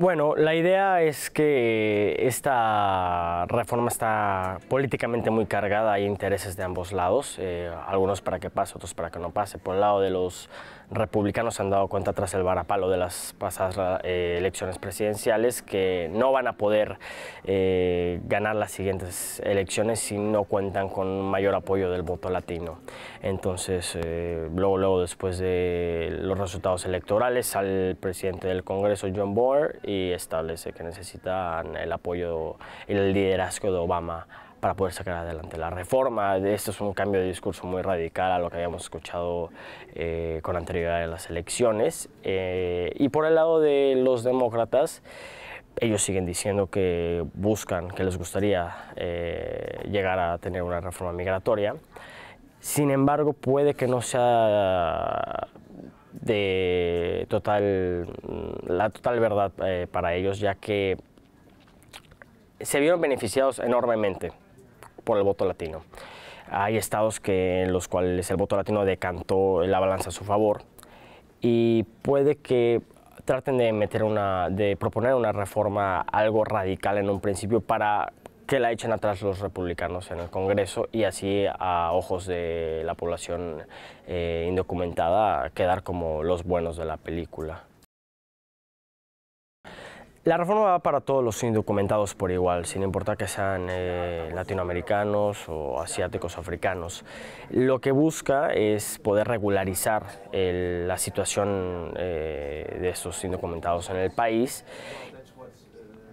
Bueno, la idea es que esta reforma está políticamente muy cargada, hay intereses de ambos lados, eh, algunos para que pase, otros para que no pase. Por el lado de los republicanos se han dado cuenta tras el varapalo de las pasadas eh, elecciones presidenciales que no van a poder eh, ganar las siguientes elecciones si no cuentan con mayor apoyo del voto latino. Entonces, luego, luego, después de los resultados electorales, al presidente del Congreso, John Boer, y establece que necesitan el apoyo, el liderazgo de Obama para poder sacar adelante la reforma. Esto es un cambio de discurso muy radical a lo que habíamos escuchado eh, con anterioridad en las elecciones. Eh, y por el lado de los demócratas, ellos siguen diciendo que buscan, que les gustaría eh, llegar a tener una reforma migratoria. Sin embargo, puede que no sea de total, mm, la total verdad eh, para ellos, ya que se vieron beneficiados enormemente por el voto latino. Hay estados que, en los cuales el voto latino decantó la balanza a su favor y puede que traten de meter una, de proponer una reforma algo radical en un principio para que la echen atrás los republicanos en el Congreso y así a ojos de la población eh, indocumentada quedar como los buenos de la película. La reforma va para todos los indocumentados por igual, sin importar que sean eh, latinoamericanos o asiáticos o africanos. Lo que busca es poder regularizar la situación eh, de estos indocumentados en el país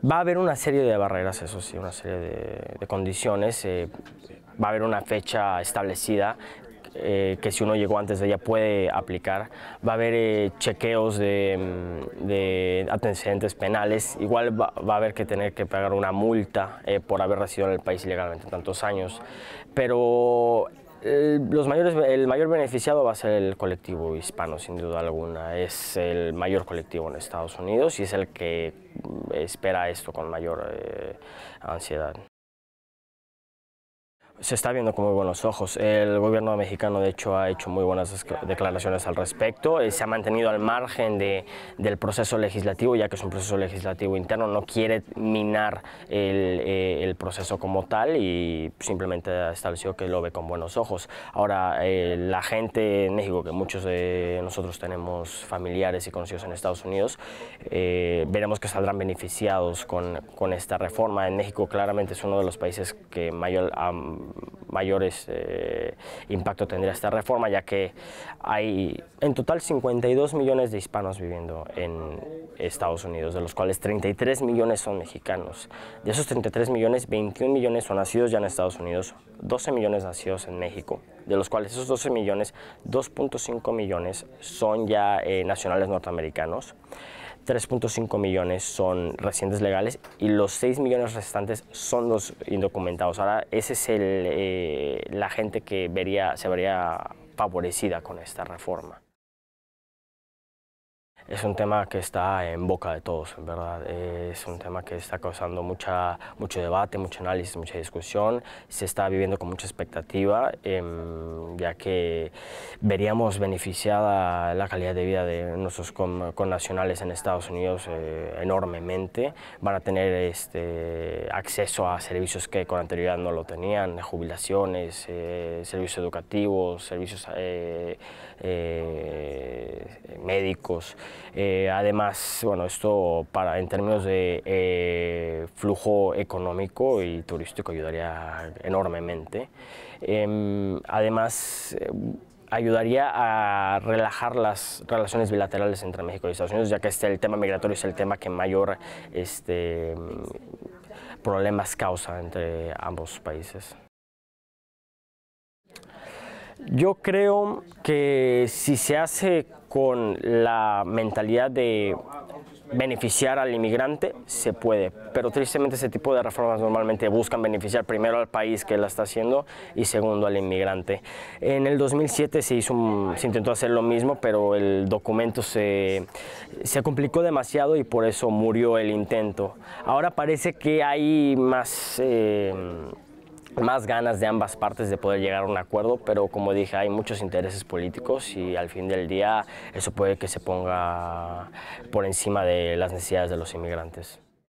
Va a haber una serie de barreras, eso sí, una serie de, condiciones. Eh, va a haber una fecha establecida eh, que si uno llegó antes de ella puede aplicar. Va a haber eh, chequeos de, mm, de, antecedentes penales. Igual va, va, a haber que tener que pagar una multa por haber residido en el país ilegalmente tantos años. Pero eh, los mayores, el mayor beneficiado va a ser el colectivo hispano, sin duda alguna. Es el mayor colectivo en Estados Unidos y es el que mm, espera esto con mayor eh, ansiedad se está viendo con muy buenos ojos. El gobierno mexicano, de hecho, ha hecho muy buenas declaraciones al respecto. Eh, se ha mantenido al margen de, del proceso legislativo, ya que es un proceso legislativo interno. No quiere minar el, eh, proceso como tal y simplemente ha establecido que lo ve con buenos ojos. Ahora, eh, la gente en México, que muchos de nosotros tenemos familiares y conocidos en Estados Unidos, veremos que saldrán beneficiados con, con, esta reforma. En México claramente es uno de los países que mayor mayores eh, impacto tendría esta reforma, ya que hay en total 52 millones de hispanos viviendo en Estados Unidos, de los cuales 33 millones son mexicanos. De esos 33 millones, 21 millones son nacidos ya en Estados Unidos, 12 millones nacidos en México, de los cuales esos 12 millones, 2.5 millones son ya eh, nacionales norteamericanos. 3.5 millones son recientes legales y los 6 millones restantes son los indocumentados. Ahora, ese es el, eh, la gente que vería, se vería favorecida con esta reforma es un tema que está en boca de todos, verdad. Es un tema que está causando mucha, mucho debate, mucho análisis, mucha discusión. Se está viviendo con mucha expectativa, em, ya que veríamos beneficiada la calidad de vida de nuestros connacionales en Estados Unidos eh, enormemente. Van a tener este, acceso a servicios que con anterioridad no lo tenían, jubilaciones, eh, servicios educativos, servicios eh, médicos. Eh, además, bueno, esto para, en términos de eh, flujo económico y turístico ayudaría enormemente. Em, además, eh, ayudaría a relajar las relaciones bilaterales entre México y Estados Unidos, ya que este, el tema migratorio es el tema que mayor este, problemas causa entre ambos países. Yo creo que si se hace con la mentalidad de beneficiar al inmigrante, se puede, pero tristemente ese tipo de reformas normalmente buscan beneficiar primero al país que la está haciendo y segundo al inmigrante. En el 2007 se, hizo se intentó hacer lo mismo, pero el documento se, se complicó demasiado y por eso murió el intento. Ahora parece que hay más... Eh, más ganas de ambas partes de poder llegar a un acuerdo, pero como dije, hay muchos intereses políticos y al fin del día eso puede que se ponga por encima de las necesidades de los inmigrantes.